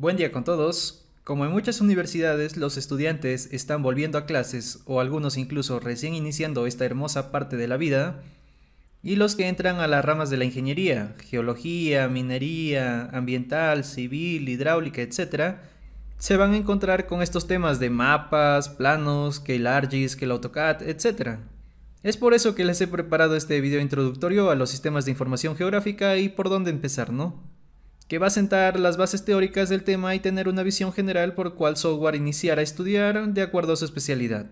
Buen día con todos. Como en muchas universidades, los estudiantes están volviendo a clases o algunos incluso recién iniciando esta hermosa parte de la vida, y los que entran a las ramas de la ingeniería, geología, minería, ambiental, civil, hidráulica, etc., se van a encontrar con estos temas de mapas, planos, que el que el AutoCAD, etc. Es por eso que les he preparado este video introductorio a los sistemas de información geográfica y por dónde empezar, ¿no? que va a sentar las bases teóricas del tema y tener una visión general por cuál software iniciar a estudiar de acuerdo a su especialidad.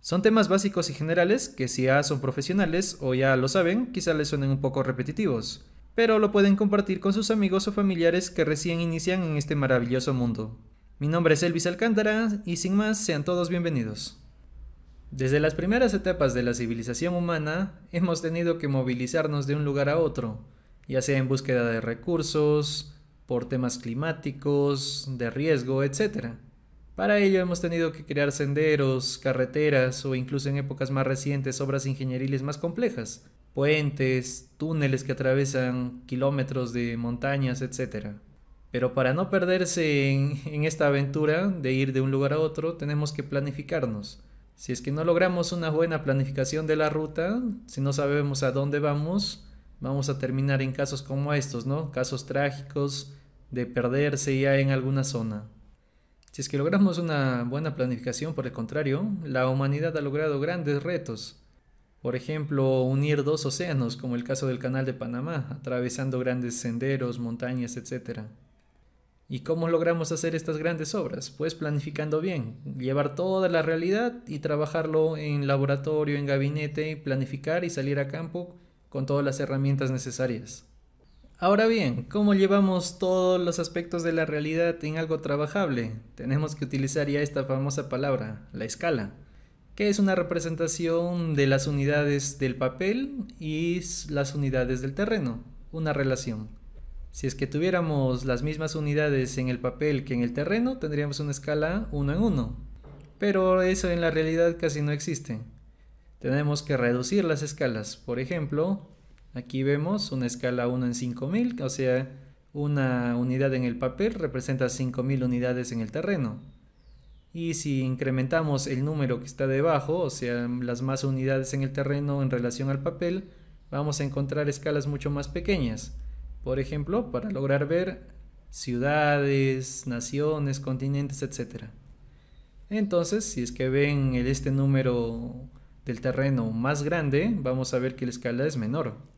Son temas básicos y generales que si ya son profesionales o ya lo saben, quizá les suenen un poco repetitivos, pero lo pueden compartir con sus amigos o familiares que recién inician en este maravilloso mundo. Mi nombre es Elvis Alcántara y sin más, sean todos bienvenidos. Desde las primeras etapas de la civilización humana, hemos tenido que movilizarnos de un lugar a otro, ya sea en búsqueda de recursos, por temas climáticos, de riesgo, etc. Para ello hemos tenido que crear senderos, carreteras o incluso en épocas más recientes obras ingenieriles más complejas, puentes, túneles que atravesan kilómetros de montañas, etc. Pero para no perderse en, en, esta aventura de ir de un lugar a otro, tenemos que planificarnos. Si es que no logramos una buena planificación de la ruta, si no sabemos a dónde vamos, vamos a terminar en casos como estos, ¿no? Casos trágicos de perderse ya en alguna zona. Si es que logramos una buena planificación, por el contrario, la humanidad ha logrado grandes retos. Por ejemplo, unir dos océanos, como el caso del Canal de Panamá, atravesando grandes senderos, montañas, etc. ¿Y cómo logramos hacer estas grandes obras? Pues planificando bien, llevar toda la realidad y trabajarlo en laboratorio, en gabinete, planificar y salir a campo con todas las herramientas necesarias. Ahora bien, ¿cómo llevamos todos los aspectos de la realidad en algo trabajable? Tenemos que utilizar ya esta famosa palabra, la escala, que es una representación de las unidades del papel y las unidades del terreno, una relación. Si es que tuviéramos las mismas unidades en el papel que en el terreno, tendríamos una escala uno en uno. Pero eso en la realidad casi no existe. Tenemos que reducir las escalas. Por ejemplo, Aquí vemos una escala 1 en 5000, o sea, una unidad en el papel representa 5000 unidades en el terreno. Y si incrementamos el número que está debajo, o sea, las más unidades en el terreno en relación al papel, vamos a encontrar escalas mucho más pequeñas. Por ejemplo, para lograr ver ciudades, naciones, continentes, etc. Entonces, si es que ven este número del terreno más grande, vamos a ver que la escala es menor.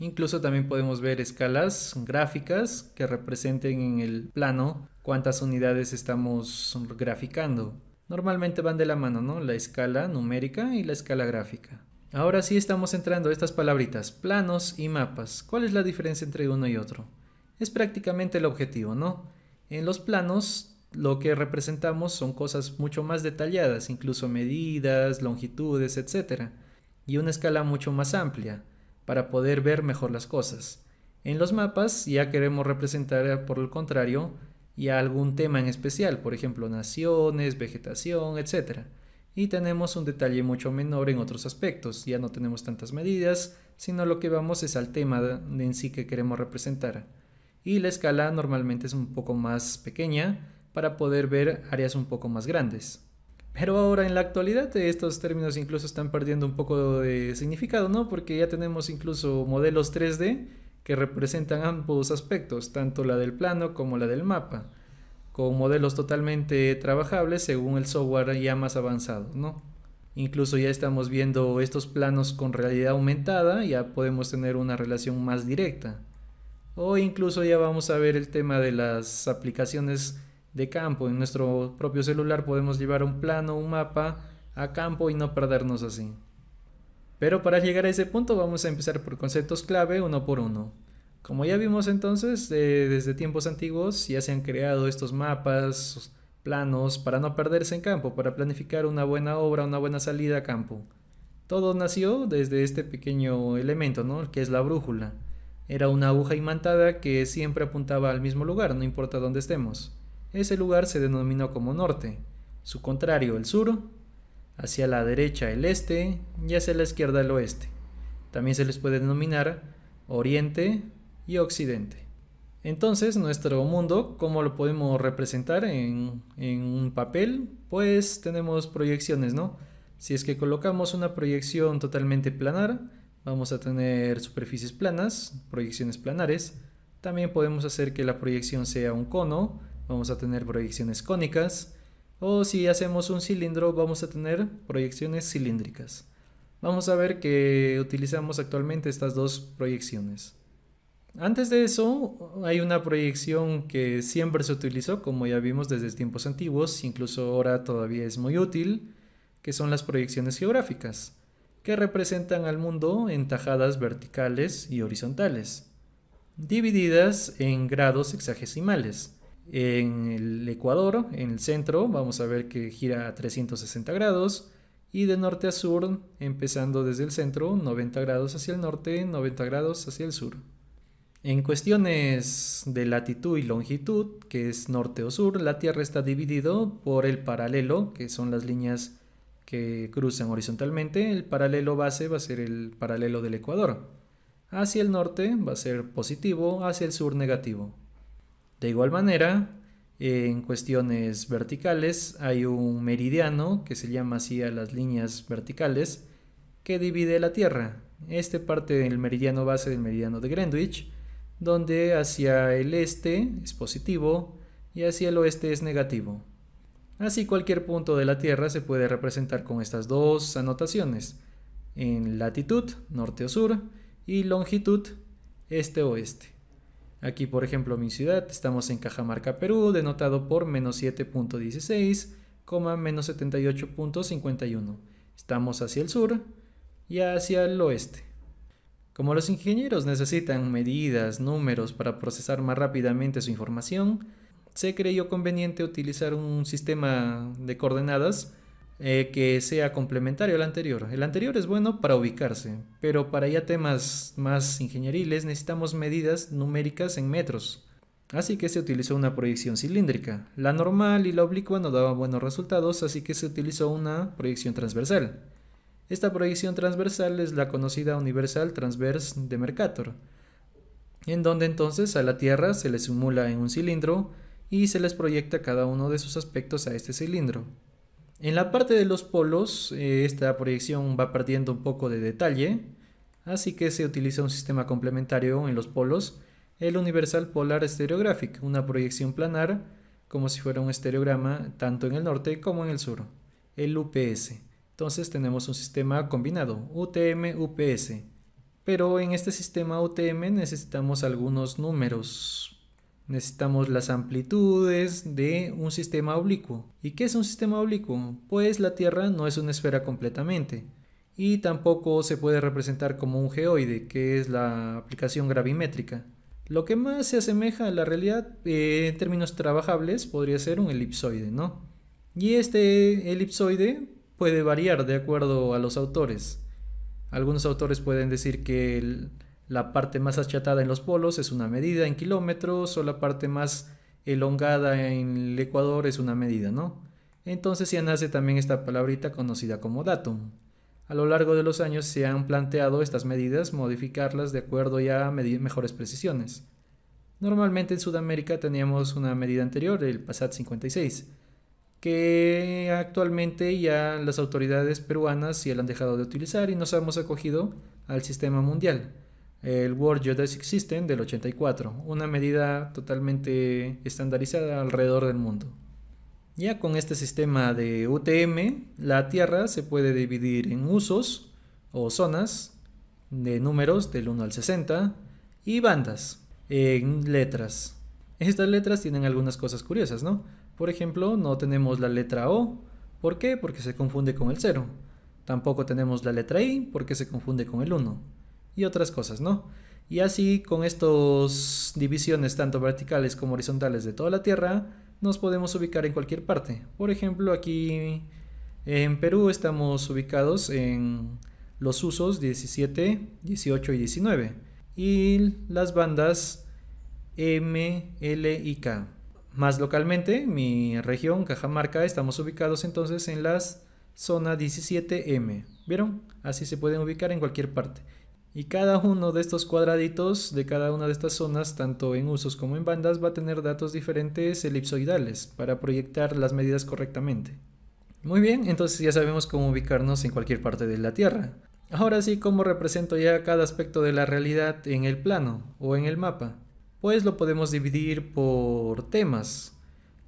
Incluso también podemos ver escalas gráficas que representen en el plano cuántas unidades estamos graficando. Normalmente van de la mano, ¿no? La escala numérica y la escala gráfica. Ahora sí estamos entrando a estas palabritas, planos y mapas. ¿Cuál es la diferencia entre uno y otro? Es prácticamente el objetivo, ¿no? En los planos lo que representamos son cosas mucho más detalladas, incluso medidas, longitudes, etc. Y una escala mucho más amplia para poder ver mejor las cosas. En los mapas ya queremos representar, eh, por el contrario, y algún tema en especial, por ejemplo, naciones, vegetación, etcétera Y tenemos un detalle mucho menor en otros aspectos, ya no tenemos tantas medidas, sino lo que vamos es al tema en sí que queremos representar. Y la escala normalmente es un poco más pequeña para poder ver áreas un poco más grandes. Pero ahora en la actualidad estos términos incluso están perdiendo un poco de significado, ¿no? Porque ya tenemos incluso modelos 3D que representan ambos aspectos, tanto la del plano como la del mapa, con modelos totalmente trabajables según el software ya más avanzado, ¿no? Incluso ya estamos viendo estos planos con realidad aumentada, ya podemos tener una relación más directa. O incluso ya vamos a ver el tema de las aplicaciones de campo. En nuestro propio celular podemos llevar un plano, un mapa a campo y no perdernos así. Pero para llegar a ese punto vamos a empezar por conceptos clave uno por uno. Como ya vimos entonces, eh, desde tiempos antiguos ya se han creado estos mapas, planos, para no perderse en campo, para planificar una buena obra, una buena salida a campo. Todo nació desde este pequeño elemento, ¿no? que es la brújula. Era una aguja imantada que siempre apuntaba al mismo lugar, no importa dónde estemos ese lugar se denominó como norte, su contrario el sur, hacia la derecha el este y hacia la izquierda el oeste. También se les puede denominar oriente y occidente. Entonces, nuestro mundo, ¿cómo lo podemos representar en, un papel? Pues tenemos proyecciones, ¿no? Si es que colocamos una proyección totalmente planar, vamos a tener superficies planas, proyecciones planares. También podemos hacer que la proyección sea un cono, vamos a tener proyecciones cónicas. O si hacemos un cilindro, vamos a tener proyecciones cilíndricas. Vamos a ver que utilizamos actualmente estas dos proyecciones. Antes de eso, hay una proyección que siempre se utilizó, como ya vimos desde tiempos antiguos, incluso ahora todavía es muy útil, que son las proyecciones geográficas, que representan al mundo en tajadas verticales y horizontales, divididas en grados hexagesimales, en el ecuador, en el centro, vamos a ver que gira a 360 grados y de norte a sur, empezando desde el centro, 90 grados hacia el norte, 90 grados hacia el sur. En cuestiones de latitud y longitud, que es norte o sur, la Tierra está dividido por el paralelo, que son las líneas que cruzan horizontalmente. El paralelo base va a ser el paralelo del ecuador. Hacia el norte va a ser positivo, hacia el sur negativo. De igual manera, en cuestiones verticales hay un meridiano que se llama así a las líneas verticales que divide la Tierra. Este parte del meridiano base del meridiano de Greenwich, donde hacia el este es positivo y hacia el oeste es negativo. Así cualquier punto de la Tierra se puede representar con estas dos anotaciones, en latitud, norte o sur, y longitud, este oeste. Aquí, por ejemplo, mi ciudad, estamos en Cajamarca, Perú, denotado por menos 7.16, menos 78.51. Estamos hacia el sur y hacia el oeste. Como los ingenieros necesitan medidas, números para procesar más rápidamente su información, se creyó conveniente utilizar un sistema de coordenadas eh, que sea complementario al anterior. El anterior es bueno para ubicarse, pero para ya temas más ingenieriles necesitamos medidas numéricas en metros. Así que se utilizó una proyección cilíndrica. La normal y la oblicua no daban buenos resultados, así que se utilizó una proyección transversal. Esta proyección transversal es la conocida universal transverse de Mercator, en donde entonces a la Tierra se le simula en un cilindro y se les proyecta cada uno de sus aspectos a este cilindro. En la parte de los polos, eh, esta proyección va perdiendo un poco de detalle, así que se utiliza un sistema complementario en los polos, el Universal Polar Stereographic, una proyección planar, como si fuera un estereograma, tanto en el norte como en el sur, el UPS. Entonces tenemos un sistema combinado, UTM-UPS. Pero en este sistema UTM necesitamos algunos números, Necesitamos las amplitudes de un sistema oblicuo. ¿Y qué es un sistema oblicuo? Pues la Tierra no es una esfera completamente y tampoco se puede representar como un geoide, que es la aplicación gravimétrica. Lo que más se asemeja a la realidad eh, en términos trabajables podría ser un elipsoide, ¿no? Y este elipsoide puede variar de acuerdo a los autores. Algunos autores pueden decir que el, la parte más achatada en los polos es una medida en kilómetros o la parte más elongada en el ecuador es una medida, ¿no? Entonces ya nace también esta palabrita conocida como datum. A lo largo de los años se han planteado estas medidas, modificarlas de acuerdo ya a mejores precisiones. Normalmente en Sudamérica teníamos una medida anterior, el PASAT 56, que actualmente ya las autoridades peruanas ya la han dejado de utilizar y nos hemos acogido al sistema mundial el World Geodesic System del 84, una medida totalmente estandarizada alrededor del mundo. Ya con este sistema de UTM, la Tierra se puede dividir en usos o zonas de números del 1 al 60 y bandas en letras. Estas letras tienen algunas cosas curiosas, ¿no? Por ejemplo, no tenemos la letra O. ¿Por qué? Porque se confunde con el 0. Tampoco tenemos la letra I porque se confunde con el 1 y otras cosas, ¿no? Y así con estas divisiones tanto verticales como horizontales de toda la Tierra, nos podemos ubicar en cualquier parte. Por ejemplo, aquí en Perú estamos ubicados en los usos 17, 18 y 19 y las bandas M, L y K. Más localmente, mi región, Cajamarca, estamos ubicados entonces en las zona 17M. ¿Vieron? Así se pueden ubicar en cualquier parte. Y cada uno de estos cuadraditos de cada una de estas zonas, tanto en usos como en bandas, va a tener datos diferentes elipsoidales para proyectar las medidas correctamente. Muy bien, entonces ya sabemos cómo ubicarnos en cualquier parte de la Tierra. Ahora sí, ¿cómo represento ya cada aspecto de la realidad en el plano o en el mapa? Pues lo podemos dividir por temas.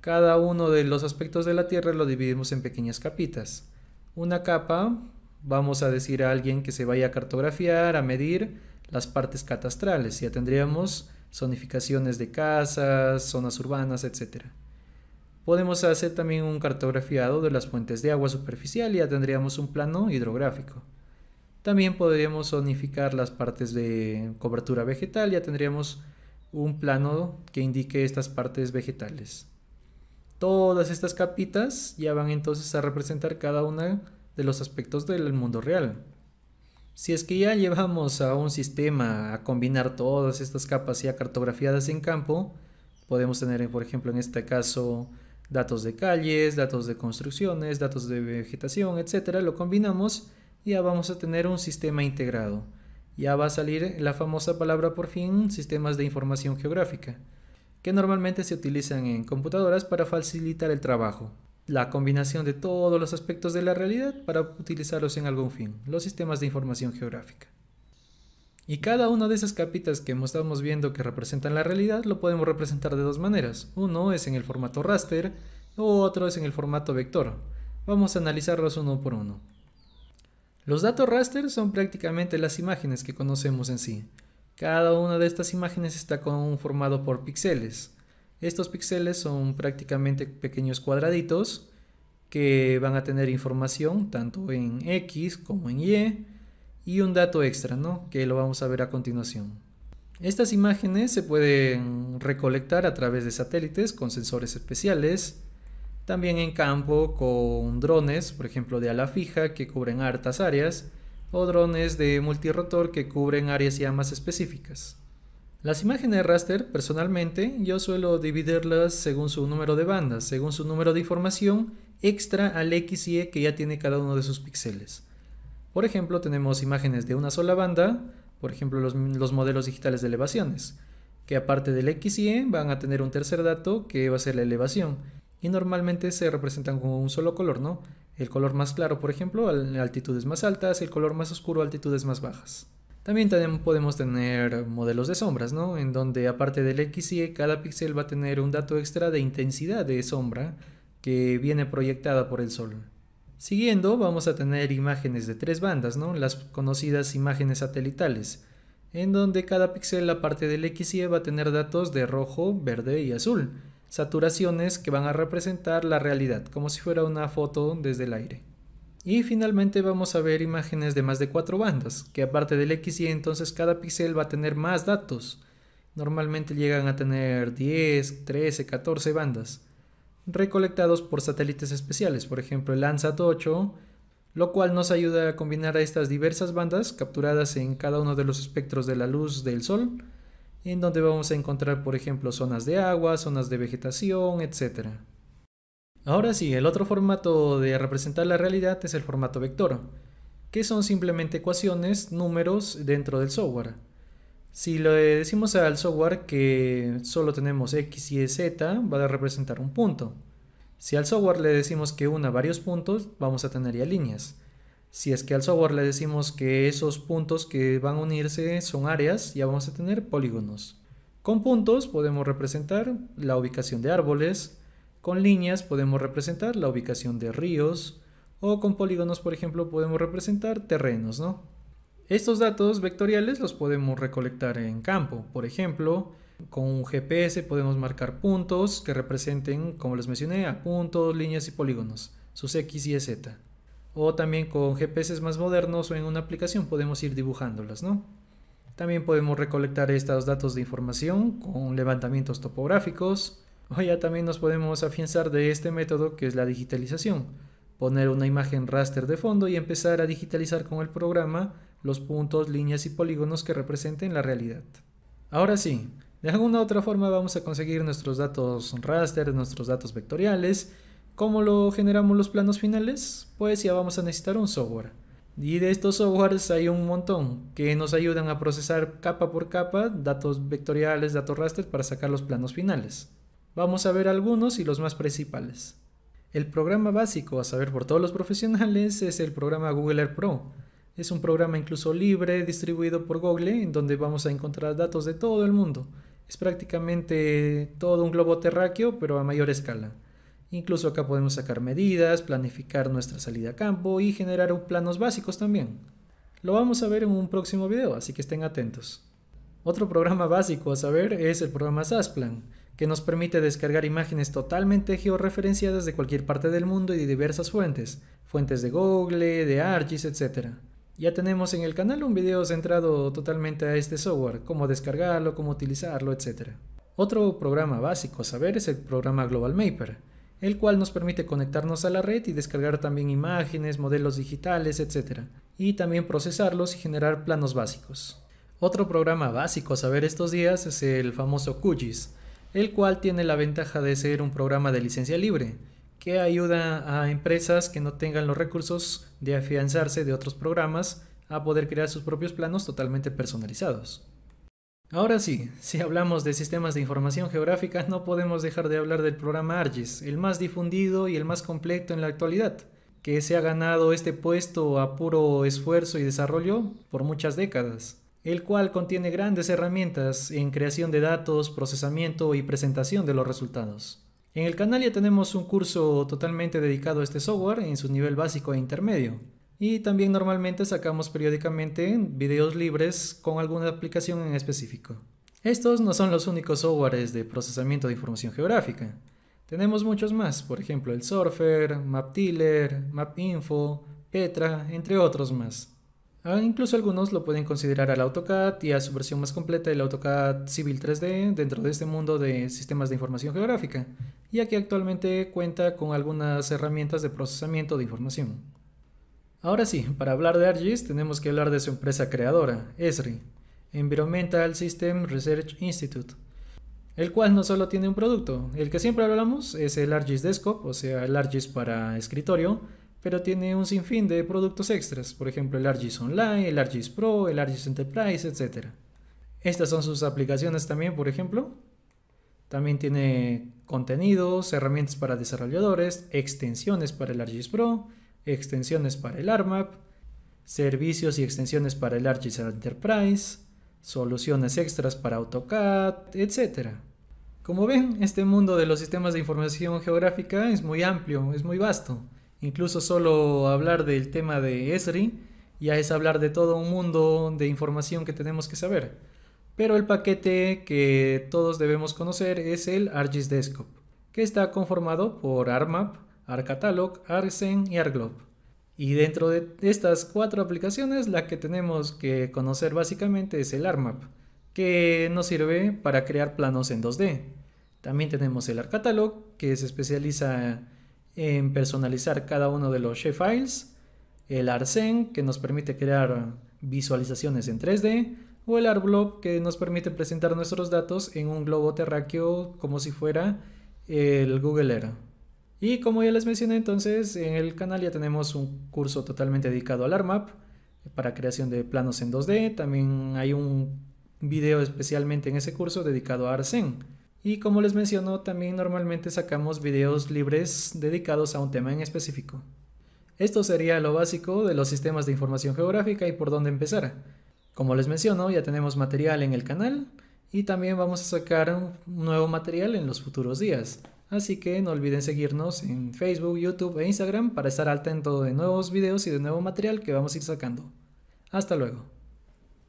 Cada uno de los aspectos de la Tierra lo dividimos en pequeñas capitas. Una capa vamos a decir a alguien que se vaya a cartografiar, a medir las partes catastrales. Ya tendríamos zonificaciones de casas, zonas urbanas, etc. Podemos hacer también un cartografiado de las fuentes de agua superficial y ya tendríamos un plano hidrográfico. También podríamos zonificar las partes de cobertura vegetal, ya tendríamos un plano que indique estas partes vegetales. Todas estas capitas ya van entonces a representar cada una de los aspectos del mundo real. Si es que ya llevamos a un sistema a combinar todas estas capas ya cartografiadas en campo, podemos tener, por ejemplo, en este caso, datos de calles, datos de construcciones, datos de vegetación, etcétera, lo combinamos y ya vamos a tener un sistema integrado. Ya va a salir la famosa palabra por fin, sistemas de información geográfica, que normalmente se utilizan en computadoras para facilitar el trabajo la combinación de todos los aspectos de la realidad para utilizarlos en algún fin, los sistemas de información geográfica. Y cada una de esas capitas que estamos viendo que representan la realidad lo podemos representar de dos maneras. Uno es en el formato raster, otro es en el formato vector. Vamos a analizarlos uno por uno. Los datos raster son prácticamente las imágenes que conocemos en sí. Cada una de estas imágenes está conformado por píxeles, estos píxeles son prácticamente pequeños cuadraditos que van a tener información tanto en X como en Y y un dato extra, ¿no? Que lo vamos a ver a continuación. Estas imágenes se pueden recolectar a través de satélites con sensores especiales, también en campo con drones, por ejemplo de ala fija que cubren hartas áreas, o drones de multirrotor que cubren áreas ya más específicas. Las imágenes raster, personalmente, yo suelo dividirlas según su número de bandas, según su número de información extra al X y E que ya tiene cada uno de sus píxeles. Por ejemplo, tenemos imágenes de una sola banda, por ejemplo, los, los modelos digitales de elevaciones, que aparte del X y E van a tener un tercer dato que va a ser la elevación, y normalmente se representan con un solo color, ¿no? El color más claro, por ejemplo, a altitudes más altas, el color más oscuro a altitudes más bajas. También podemos tener modelos de sombras, ¿no? En donde aparte del X e, cada píxel va a tener un dato extra de intensidad de sombra que viene proyectada por el sol. Siguiendo vamos a tener imágenes de tres bandas, ¿no? Las conocidas imágenes satelitales, en donde cada píxel aparte del X e, va a tener datos de rojo, verde y azul, saturaciones que van a representar la realidad, como si fuera una foto desde el aire. Y finalmente vamos a ver imágenes de más de cuatro bandas, que aparte del XY entonces cada píxel va a tener más datos. Normalmente llegan a tener 10, 13, 14 bandas, recolectados por satélites especiales, por ejemplo el Landsat 8, lo cual nos ayuda a combinar a estas diversas bandas capturadas en cada uno de los espectros de la luz del Sol, en donde vamos a encontrar por ejemplo zonas de agua, zonas de vegetación, etcétera. Ahora sí, el otro formato de representar la realidad es el formato vector, que son simplemente ecuaciones, números dentro del software. Si le decimos al software que solo tenemos x, y, z, va a representar un punto. Si al software le decimos que una varios puntos, vamos a tener ya líneas. Si es que al software le decimos que esos puntos que van a unirse son áreas, ya vamos a tener polígonos. Con puntos podemos representar la ubicación de árboles, con líneas podemos representar la ubicación de ríos o con polígonos, por ejemplo, podemos representar terrenos, ¿no? Estos datos vectoriales los podemos recolectar en campo, por ejemplo, con un GPS podemos marcar puntos que representen, como les mencioné, a puntos, líneas y polígonos, sus X, Y, Z. O también con GPS más modernos o en una aplicación podemos ir dibujándolas, ¿no? También podemos recolectar estos datos de información con levantamientos topográficos, Hoy ya también nos podemos afianzar de este método que es la digitalización. Poner una imagen raster de fondo y empezar a digitalizar con el programa los puntos, líneas y polígonos que representen la realidad. Ahora sí, de alguna otra forma vamos a conseguir nuestros datos raster, nuestros datos vectoriales. ¿Cómo lo generamos los planos finales? Pues ya vamos a necesitar un software. Y de estos softwares hay un montón que nos ayudan a procesar capa por capa datos vectoriales, datos raster para sacar los planos finales. Vamos a ver algunos y los más principales. El programa básico a saber por todos los profesionales es el programa Google Earth Pro. Es un programa incluso libre distribuido por Google en donde vamos a encontrar datos de todo el mundo. Es prácticamente todo un globo terráqueo pero a mayor escala. Incluso acá podemos sacar medidas, planificar nuestra salida a campo y generar planos básicos también. Lo vamos a ver en un próximo video, así que estén atentos. Otro programa básico a saber es el programa SASPLAN que nos permite descargar imágenes totalmente georreferenciadas de cualquier parte del mundo y de diversas fuentes, fuentes de Google, de ArcGIS, etc. Ya tenemos en el canal un video centrado totalmente a este software, cómo descargarlo, cómo utilizarlo, etc. Otro programa básico a saber es el programa Global Maper, el cual nos permite conectarnos a la red y descargar también imágenes, modelos digitales, etc. Y también procesarlos y generar planos básicos. Otro programa básico a saber estos días es el famoso QGIS, el cual tiene la ventaja de ser un programa de licencia libre, que ayuda a empresas que no tengan los recursos de afianzarse de otros programas a poder crear sus propios planos totalmente personalizados. Ahora sí, si hablamos de sistemas de información geográfica, no podemos dejar de hablar del programa ARGIS, el más difundido y el más completo en la actualidad, que se ha ganado este puesto a puro esfuerzo y desarrollo por muchas décadas el cual contiene grandes herramientas en creación de datos, procesamiento y presentación de los resultados. En el canal ya tenemos un curso totalmente dedicado a este software en su nivel básico e intermedio. Y también normalmente sacamos periódicamente videos libres con alguna aplicación en específico. Estos no son los únicos softwares de procesamiento de información geográfica. Tenemos muchos más, por ejemplo el Surfer, MapTiller, MapInfo, Petra, entre otros más. Ah, incluso algunos lo pueden considerar al AutoCAD y a su versión más completa el AutoCAD Civil 3D dentro de este mundo de sistemas de información geográfica, ya que actualmente cuenta con algunas herramientas de procesamiento de información. Ahora sí, para hablar de ArcGIS tenemos que hablar de su empresa creadora, ESRI, Environmental System Research Institute, el cual no solo tiene un producto, el que siempre hablamos es el ArcGIS Desktop, o sea, el ArcGIS para escritorio, pero tiene un sinfín de productos extras, por ejemplo el ArGIS Online, el ArGIS Pro, el ArGIS Enterprise, etc. Estas son sus aplicaciones también, por ejemplo. También tiene contenidos, herramientas para desarrolladores, extensiones para el ArGIS Pro, extensiones para el ARMAP, servicios y extensiones para el ArcGIS Enterprise, soluciones extras para AutoCAD, etc. Como ven, este mundo de los sistemas de información geográfica es muy amplio, es muy vasto. Incluso solo hablar del tema de Esri ya es hablar de todo un mundo de información que tenemos que saber. Pero el paquete que todos debemos conocer es el ArcGIS Desktop, que está conformado por ArcMap, ArcCatalog, ArcSense y ArcGlobe. Y dentro de estas cuatro aplicaciones, la que tenemos que conocer básicamente es el ArcMap, que nos sirve para crear planos en 2D. También tenemos el ArcCatalog, que se especializa en personalizar cada uno de los shapefiles, el arsen que nos permite crear visualizaciones en 3D o el ArtBlob que nos permite presentar nuestros datos en un globo terráqueo como si fuera el Google Earth. Y como ya les mencioné entonces, en el canal ya tenemos un curso totalmente dedicado al ARMAP para creación de planos en 2D. También hay un video especialmente en ese curso dedicado a Arsen. Y como les menciono, también normalmente sacamos videos libres dedicados a un tema en específico. Esto sería lo básico de los sistemas de información geográfica y por dónde empezar. Como les menciono, ya tenemos material en el canal y también vamos a sacar un nuevo material en los futuros días. Así que no olviden seguirnos en Facebook, YouTube e Instagram para estar al tanto de nuevos videos y de nuevo material que vamos a ir sacando. Hasta luego.